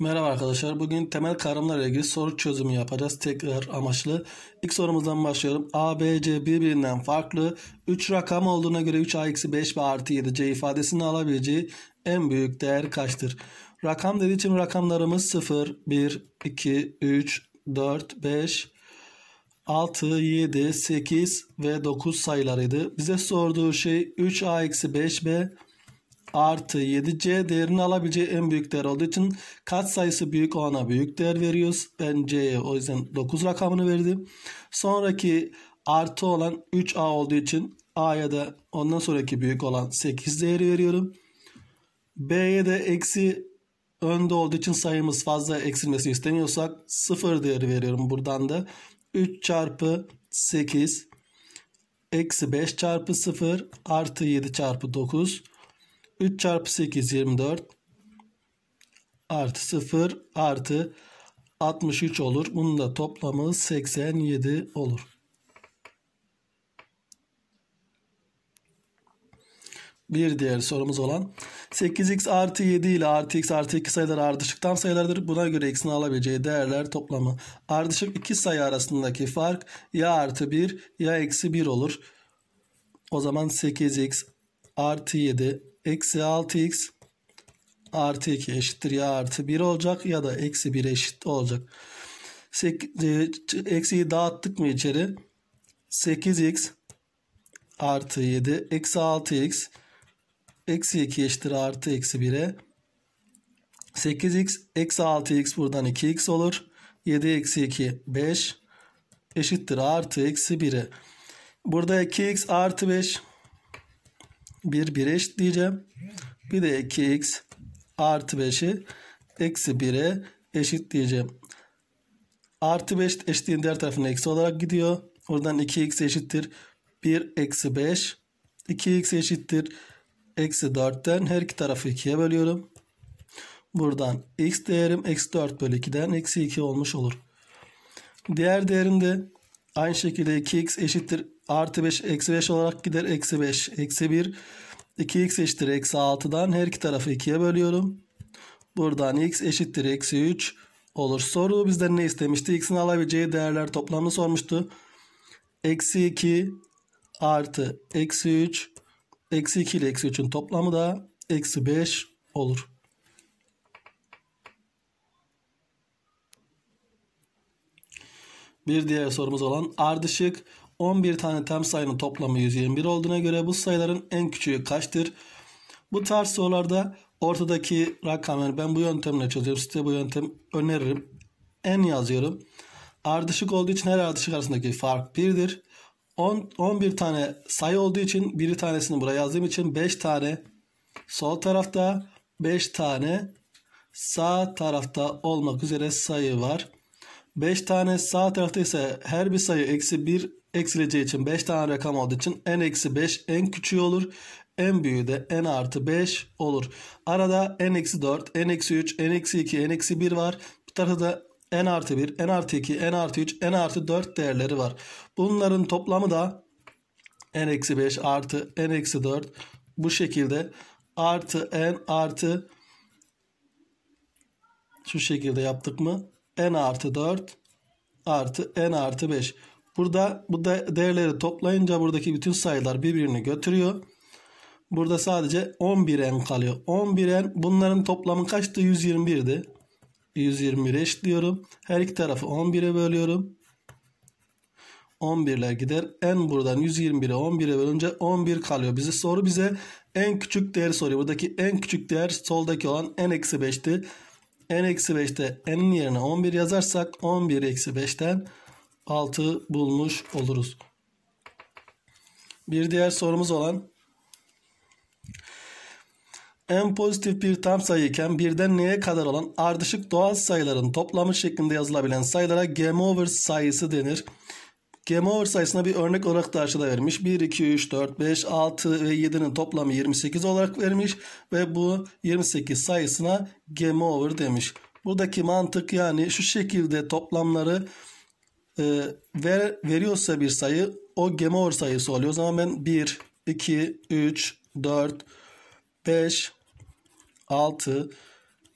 Merhaba arkadaşlar. Bugün temel kavramlarla ilgili soru çözümü yapacağız. Tekrar amaçlı. İlk sorumuzdan başlayalım. A, B, C birbirinden farklı. 3 rakam olduğuna göre 3A-5 ve artı 7C ifadesini alabileceği en büyük değer kaçtır? Rakam dediği için rakamlarımız 0, 1, 2, 3, 4, 5, 6, 7, 8 ve 9 sayılarıydı. Bize sorduğu şey 3A-5 b artı 7c değerini alabileceği en büyük değer olduğu için kat sayısı büyük olana büyük değer veriyoruz. Ben c'ye o yüzden 9 rakamını verdim. Sonraki artı olan 3a olduğu için a'ya da ondan sonraki büyük olan 8 değeri veriyorum. b'ye de eksi önde olduğu için sayımız fazla eksilmesi istemiyorsak 0 değeri veriyorum buradan da. 3 çarpı 8 eksi 5 çarpı 0 artı 7 çarpı 9 3 çarpı 8 24 artı 0 artı 63 olur. Bunun da toplamı 87 olur. Bir diğer sorumuz olan 8x artı 7 ile artı x artı 2 sayıları ardışık tam sayılardır. Buna göre x'in alabileceği değerler toplamı ardışık iki sayı arasındaki fark ya artı 1 ya eksi 1 olur. O zaman 8x artı 7 eksi 6x artı 2 eşittir ya artı 1 olacak ya da eksi 1 eşit olacak. Sek, e, eksiyi dağıttık mı içeri? 8x artı 7 eksi 6x eksi 2 eşittir artı eksi 1'e. 8x eksi 6x buradan 2x olur. 7 eksi 2 5 eşittir artı eksi 1'e. Burada 2x artı 5 1 1'e eşitleyeceğim. Bir de 2x artı 5'i eksi 1'e eşitleyeceğim. Artı 5 eşitliğin diğer tarafına eksi olarak gidiyor. Oradan 2x eşittir 1 eksi 5. 2x eşittir eksi 4'ten her iki tarafı 2'ye bölüyorum. Buradan x değerim eksi 4 bölü 2'den eksi 2 olmuş olur. Diğer değerinde aynı şekilde 2x eşittir artı 5 eksi 5 olarak gider. Eksi 5 eksi 1 2x eşittir eksi 6'dan her iki tarafı 2'ye bölüyorum. Buradan x eşittir eksi 3 olur. Soru bizden ne istemişti? X'in alabileceği değerler toplamını sormuştu. Eksi 2 artı eksi 3 eksi 2 ile eksi 3'ün toplamı da eksi 5 olur. Bir diğer sorumuz olan ardışık 11 tane tam sayının toplamı 121 olduğuna göre bu sayıların en küçüğü kaçtır? Bu tarz sorularda ortadaki rakamı ben bu yöntemle çözüyorum. Size bu yöntem öneririm. En yazıyorum. Ardışık olduğu için her ardışık arasındaki fark 1'dir. 10, 11 tane sayı olduğu için bir tanesini buraya yazdığım için 5 tane sol tarafta 5 tane sağ tarafta olmak üzere sayı var. 5 tane sağ tarafta ise her bir sayı eksi 1 eksileceği için 5 tane rakam olduğu için n eksi 5 en küçüğü olur. En büyüğü de n artı 5 olur. Arada n eksi 4, n eksi 3, n eksi 2, n eksi 1 var. bir tarafta da n artı 1, n artı 2, n artı 3, n artı 4 değerleri var. Bunların toplamı da n eksi 5 artı n eksi 4 bu şekilde artı n artı şu şekilde yaptık mı? n artı 4 artı n artı 5. Burada bu değerleri toplayınca buradaki bütün sayılar birbirini götürüyor. Burada sadece 11n kalıyor. 11n bunların toplamı kaçtı? 121'di. 121 eşliyorum. Her iki tarafı 11'e bölüyorum. 11'ler gider. N buradan 121'e 11'e bölünce 11 kalıyor. Bize soru bize en küçük değer soruyor. Buradaki en küçük değer soldaki olan n-5'ti. n-5'te n'in yerine 11 yazarsak 11-5'ten 6 bulmuş oluruz. Bir diğer sorumuz olan en pozitif bir tam sayı iken birden neye kadar olan ardışık doğal sayıların toplamı şeklinde yazılabilen sayılara game over sayısı denir. Game over sayısına bir örnek olarak da aşağıda vermiş. 1, 2, 3, 4, 5, 6 ve 7'nin toplamı 28 olarak vermiş ve bu 28 sayısına game over demiş. Buradaki mantık yani şu şekilde toplamları ee, ver, veriyorsa bir sayı o Gemor sayısı oluyor. O zaman ben 1, 2, 3, 4, 5, 6,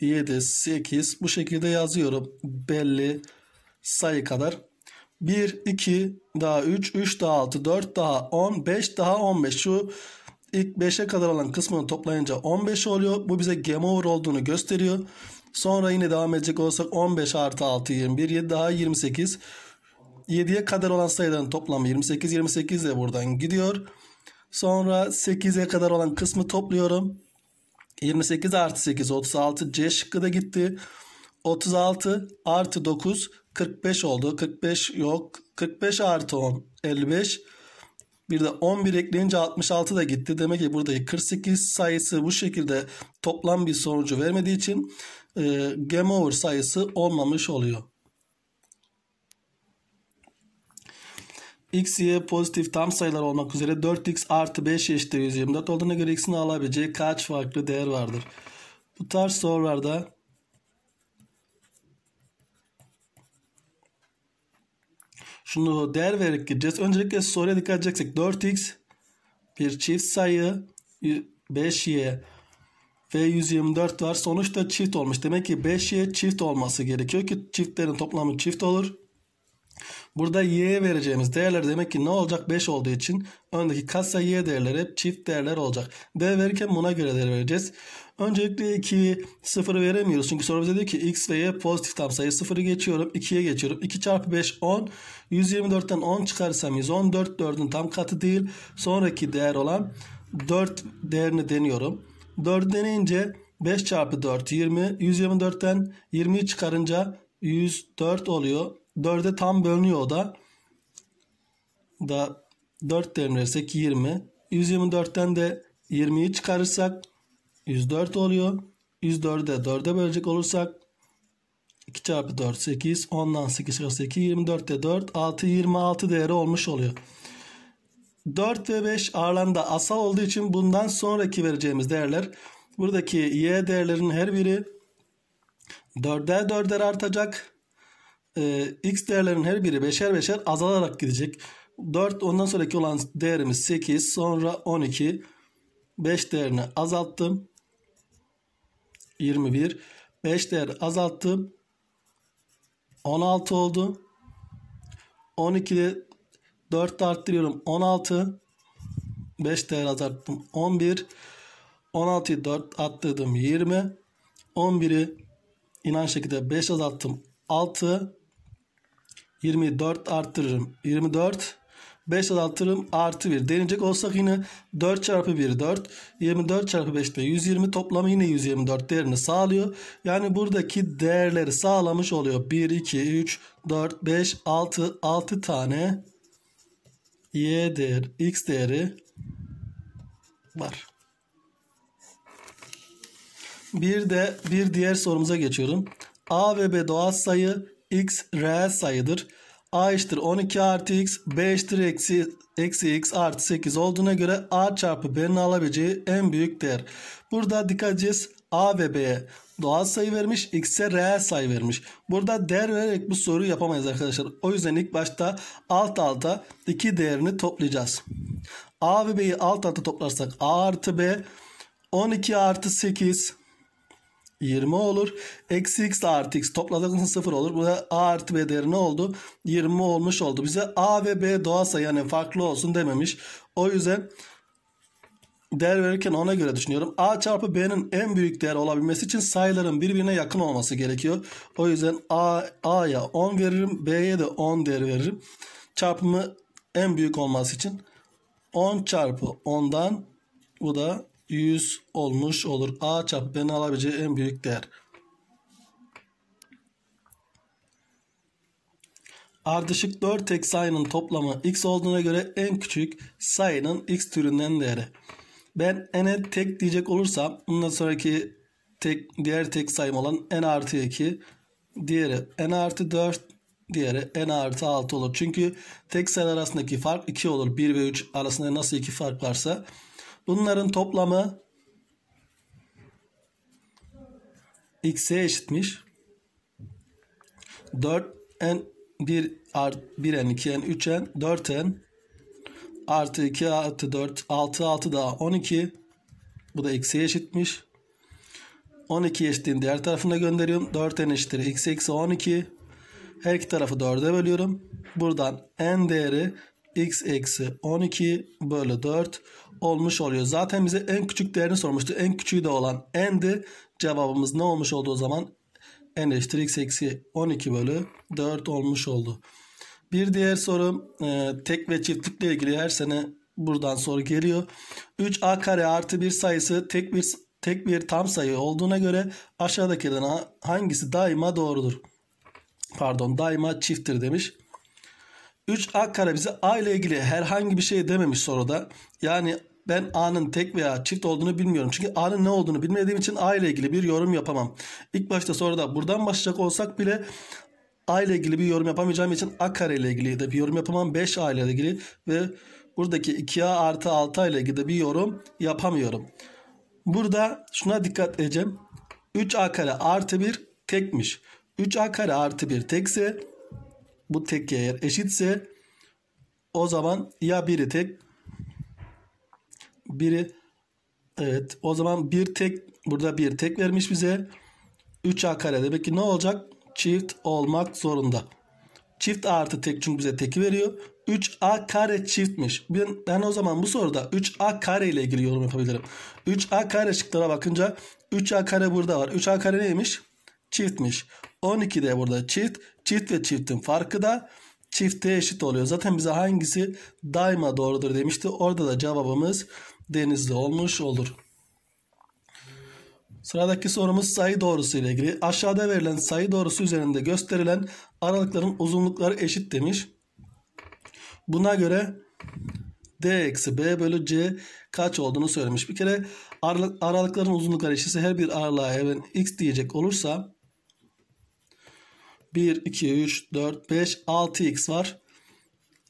7, 8 bu şekilde yazıyorum. Belli sayı kadar. 1, 2 daha 3, 3 daha 6, 4 daha 10, 5 daha 15. Şu ilk 5'e kadar olan kısmını toplayınca 15 oluyor. Bu bize game over olduğunu gösteriyor. Sonra yine devam edecek olsak 15 artı 6 21, 7 daha 28. 7'ye kadar olan sayıların toplamı 28. 28 de buradan gidiyor. Sonra 8'e kadar olan kısmı topluyorum. 28 artı 8 36 C şıkkı da gitti. 36 artı 9 45 oldu. 45 yok. 45 artı 10 55. Bir de 11 ekleyince 66 da gitti. Demek ki buradaki 48 sayısı bu şekilde toplam bir sonucu vermediği için e, game over sayısı olmamış oluyor. x, y pozitif tam sayılar olmak üzere 4x artı 5 eşittir 124 olduğuna göre x'in alabileceği kaç farklı değer vardır? Bu tarz sorularda şunu değer vererek gideceğiz. Öncelikle soruya dikkat edeceksek 4x bir çift sayı 5y ve 124 var. Sonuçta çift olmuş. Demek ki 5y çift olması gerekiyor ki çiftlerin toplamı çift olur. Burada y'ye vereceğimiz değerler demek ki ne olacak? 5 olduğu için öndeki kasa y değerleri hep çift değerler olacak. D verirken buna göre değer vereceğiz. Öncelikle 2'yi 0 veremiyoruz. Çünkü soru bize diyor ki x ve y pozitif tam sayı. 0'ı geçiyorum. 2'ye geçiyorum. 2 çarpı 5 10. 124'ten 10 çıkarsam 114 4'ün tam katı değil. Sonraki değer olan 4 değerini deniyorum. 4 deneyince 5 çarpı 4 20. 124'ten 20'yi çıkarınca 104 oluyor. 4'e tam bölünüyor o da. Da 4 devrilirsek 20. 124'ten de 20'yi çıkarırsak 104 oluyor. 104'ü de 4'e bölecek olursak 2 çarpı 4 8. 10'dan 8 çıkarsa 2. 24 de 4. 6 26 değeri olmuş oluyor. 4 ve 5 ağırlığında asal olduğu için bundan sonraki vereceğimiz değerler buradaki y değerlerin her biri 4'er 4'er artacak e, x değerlerinin her biri beşer beşer azalarak gidecek. 4 ondan sonraki olan değerimiz 8 sonra 12 5 değerini azalttım 21 5 değer azalttım 16 oldu 12'de 4 de arttırıyorum 16 5 değer azalttım 11 16'yı 4 arttırdım 20 11'i inan şekilde 5 azalttım 6 24 arttırırım. 24 5 azaltırım artı 1. Deneyecek olsak yine 4 çarpı 1 4. 24 çarpı 5 de 120 toplamı yine 124 değerini sağlıyor. Yani buradaki değerleri sağlamış oluyor. 1, 2, 3, 4, 5, 6, 6 tane y değer, x değeri var. Bir de bir diğer sorumuza geçiyorum. A ve B doğal sayı x reel sayıdır. a eşittir 12 artı x, b eşittir eksi, eksi x artı 8 olduğuna göre a çarpı b'nin alabileceği en büyük değer. Burada dikkat edeceğiz a ve b'ye doğal sayı vermiş, x'e reel sayı vermiş. Burada değer vererek bu soruyu yapamayız arkadaşlar. O yüzden ilk başta alt alta iki değerini toplayacağız. a ve b'yi alt alta toplarsak a artı b, 12 artı 8, 20 olur. Eksi x ile artı x topladığınız 0 olur. Burada a artı b değeri ne oldu? 20 olmuş oldu. Bize a ve b doğal yani farklı olsun dememiş. O yüzden değer verirken ona göre düşünüyorum. A çarpı B'nin en büyük değer olabilmesi için sayıların birbirine yakın olması gerekiyor. O yüzden A, A'ya 10 veririm. B'ye de 10 değer veririm. Çarpımı en büyük olması için 10 çarpı 10'dan bu da 100 olmuş olur. A çarpı B'nin alabileceği en büyük değer. Ardışık 4 tek sayının toplamı x olduğuna göre en küçük sayının x türünden değeri. Ben n'e tek diyecek olursam bundan sonraki tek, diğer tek sayım olan n artı 2 diğeri n artı 4 diğeri n artı 6 olur. Çünkü tek sayılar arasındaki fark 2 olur. 1 ve 3 arasında nasıl 2 fark varsa Bunların toplamı x'e eşitmiş. 4n 1 art 1n 2n 3n 4n artı 2 artı 4 6 6 daha 12 bu da x'e eşitmiş. 12 eşitliğin diğer tarafına gönderiyorum. 4n eşittir x eksi 12. Her iki tarafı 4'e bölüyorum. Buradan n değeri x eksi 12 bölü 4 olmuş oluyor. Zaten bize en küçük değerini sormuştu. En küçüğü de olan n'di. Cevabımız ne olmuş oldu o zaman? n eşittir x eksi 12 bölü 4 olmuş oldu. Bir diğer soru e, tek ve çiftlikle ilgili her sene buradan soru geliyor. 3a kare artı 1 sayısı tek bir tek bir tam sayı olduğuna göre aşağıdakilerden hangisi daima doğrudur? Pardon daima çifttir demiş. 3a bize a ile ilgili herhangi bir şey dememiş soruda. Yani ben A'nın tek veya çift olduğunu bilmiyorum. Çünkü A'nın ne olduğunu bilmediğim için A ile ilgili bir yorum yapamam. İlk başta sonra da buradan başlayacak olsak bile A ile ilgili bir yorum yapamayacağım için A kare ile ilgili de bir yorum yapamam. 5A ile ilgili ve buradaki 2A artı 6A ile ilgili de bir yorum yapamıyorum. Burada şuna dikkat edeceğim. 3A kare artı 1 tekmiş. 3A kare artı 1 tekse bu tek eğer eşitse o zaman ya biri tek biri evet o zaman bir tek burada bir tek vermiş bize 3a kare demek ki ne olacak? Çift olmak zorunda. Çift artı tek çünkü bize teki veriyor. 3a kare çiftmiş. Ben, ben o zaman bu soruda 3a kare ile ilgili yorum yapabilirim. 3a kare şıklara bakınca 3a kare burada var. 3a kare neymiş? Çiftmiş. 12 de burada çift. Çift ve çiftin farkı da çifte eşit oluyor. Zaten bize hangisi daima doğrudur demişti. Orada da cevabımız denizli olmuş olur. Sıradaki sorumuz sayı doğrusu ile ilgili. Aşağıda verilen sayı doğrusu üzerinde gösterilen aralıkların uzunlukları eşit demiş. Buna göre D eksi B bölü C kaç olduğunu söylemiş. Bir kere aralıkların uzunlukları eşitse her bir aralığa evren x diyecek olursa 1, 2, 3, 4, 5, 6x var.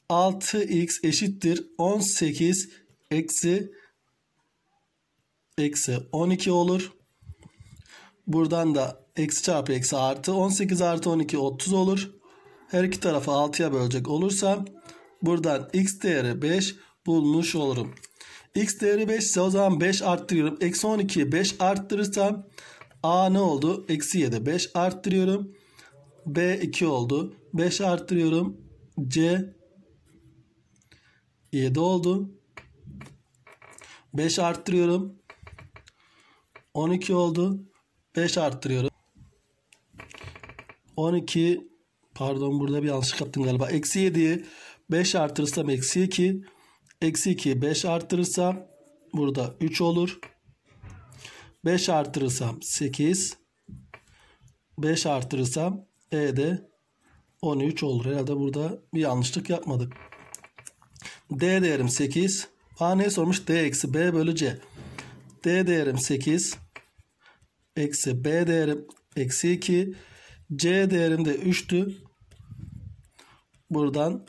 6x eşittir 18 eksi eksi 12 olur. Buradan da eksi çarpı eksi artı 18 artı 12 30 olur. Her iki tarafı 6'ya bölecek olursam buradan x değeri 5 bulmuş olurum. x değeri 5 ise o zaman 5 arttırıyorum. Eksi 12'yi 5 arttırırsam a ne oldu? Eksi 7 5 arttırıyorum. B 2 oldu. 5 arttırıyorum. C 7 oldu. 5 arttırıyorum. 12 oldu. 5 arttırıyorum. 12 pardon burada bir yanlış yaptım galiba. Eksi 7'yi 5 arttırırsam eksi 2. Eksi 2'yi 5 arttırırsam burada 3 olur. 5 arttırırsam 8. 5 arttırırsam E'de 13 olur. Herhalde burada bir yanlışlık yapmadık. D değerim 8. A ne sormuş? D eksi B bölü C. D değerim 8. Eksi B değerim eksi 2. C değerim de 3'tü. Buradan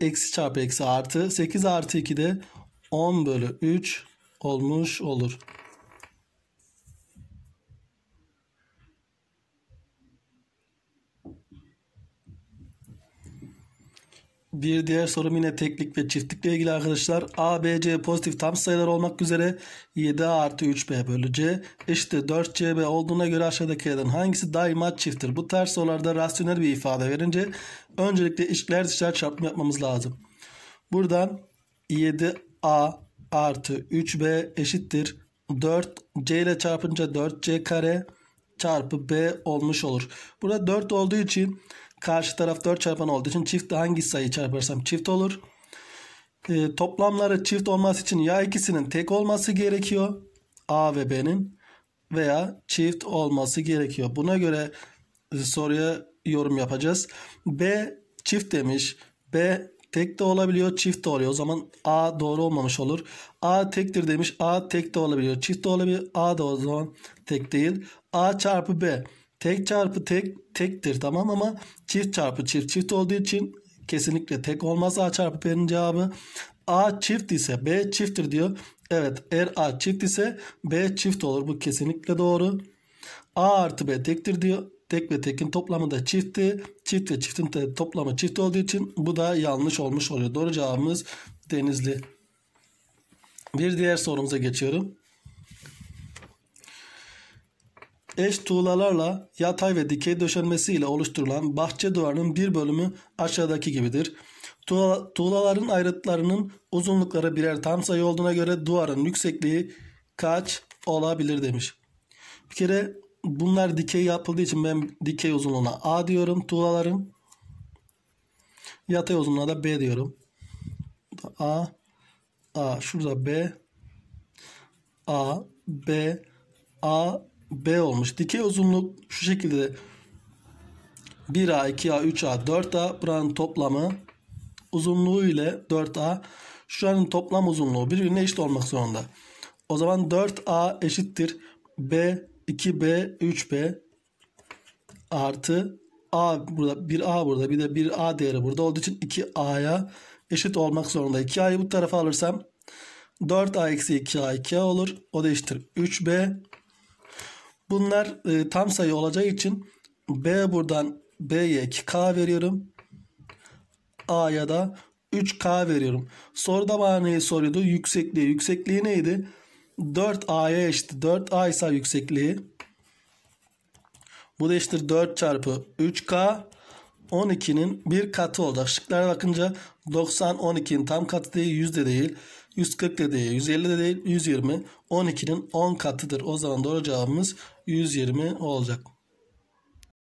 eksi çarpı eksi artı. 8 artı 2 de 10 bölü 3 olmuş olur. Bir diğer sorum yine teklik ve çiftlikle ilgili arkadaşlar. A, B, C pozitif tam sayılar olmak üzere 7A artı 3B bölü C eşittir 4CB olduğuna göre aşağıdaki aşağıdakilerden hangisi daima çifttir? Bu tarz sorularda rasyonel bir ifade verince öncelikle içler dışlar çarpımı yapmamız lazım. Buradan 7A artı 3B eşittir 4C ile çarpınca 4C kare çarpı B olmuş olur. Burada 4 olduğu için Karşı taraf 4 çarpan olduğu için çift hangi sayı çarparsam çift olur. E, toplamları çift olması için ya ikisinin tek olması gerekiyor. A ve B'nin veya çift olması gerekiyor. Buna göre e, soruya yorum yapacağız. B çift demiş. B tek de olabiliyor, çift de oluyor. O zaman A doğru olmamış olur. A tektir demiş. A tek de olabiliyor, çift de olabiliyor. A da o zaman tek değil. A çarpı B. Tek çarpı tek tektir tamam ama çift çarpı çift çift olduğu için kesinlikle tek olmaz A çarpı B'nin cevabı. A çift ise B çifttir diyor. Evet eğer A çift ise B çift olur. Bu kesinlikle doğru. A artı B tektir diyor. Tek ve tekin toplamı da çiftti. Çift ve çiftin de toplamı çift olduğu için bu da yanlış olmuş oluyor. Doğru cevabımız Denizli. Bir diğer sorumuza geçiyorum. eş tuğlalarla yatay ve dikey döşenmesi ile oluşturulan bahçe duvarının bir bölümü aşağıdaki gibidir. Tuğla, tuğlaların ayrıtlarının uzunlukları birer tam sayı olduğuna göre duvarın yüksekliği kaç olabilir demiş. Bir kere bunlar dikey yapıldığı için ben dikey uzunluğuna A diyorum tuğlaların. Yatay uzunluğuna da B diyorum. A, A, şurada B, A, B, A, B olmuş. Dikey uzunluk şu şekilde 1A, 2A, 3A, 4A buranın toplamı uzunluğu ile 4A Şu anın toplam uzunluğu birbirine eşit olmak zorunda. O zaman 4A eşittir B, 2B, 3B artı A burada 1A burada bir de 1A değeri burada olduğu için 2A'ya eşit olmak zorunda. 2A'yı bu tarafa alırsam 4A eksi 2A 2A olur. O da eşittir 3B Bunlar e, tam sayı olacağı için B buradan B'ye 2K veriyorum. A'ya da 3K veriyorum. Soruda bana neyi soruyordu? Yüksekliği. Yüksekliği neydi? 4A'ya eşit. 4A ise yüksekliği. Bu da eşittir 4 çarpı 3K. 12'nin bir katı olacak. Şıklara bakınca 90 12'nin tam katı değil 100 de değil. 140 de değil, 150 de değil, 120. 12'nin 10 katıdır. O zaman doğru cevabımız 120 olacak.